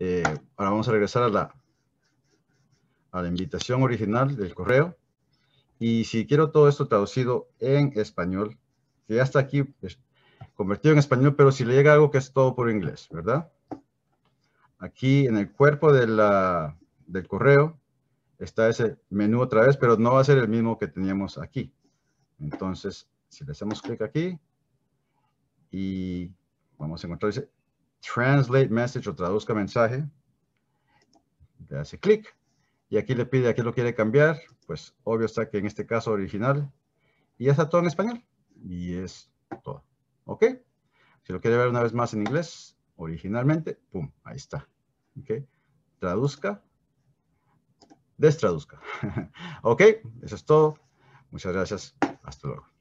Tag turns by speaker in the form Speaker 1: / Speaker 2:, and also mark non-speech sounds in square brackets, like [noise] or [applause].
Speaker 1: Eh, ahora vamos a regresar a la, a la invitación original del correo. Y si quiero todo esto traducido en español, que ya está aquí pues, convertido en español, pero si le llega algo que es todo por inglés, ¿verdad? Aquí en el cuerpo de del correo está ese menú otra vez, pero no va a ser el mismo que teníamos aquí. Entonces, si le hacemos clic aquí y vamos a encontrar ese Translate Message o traduzca mensaje. Le hace clic. Y aquí le pide a qué lo quiere cambiar. Pues obvio está que en este caso original. Y ya está todo en español. Y es todo. ¿Ok? Si lo quiere ver una vez más en inglés, originalmente, pum, ahí está. ¿Ok? Traduzca. Destraduzca. [laughs] ¿Ok? Eso es todo. Muchas gracias. Hasta luego.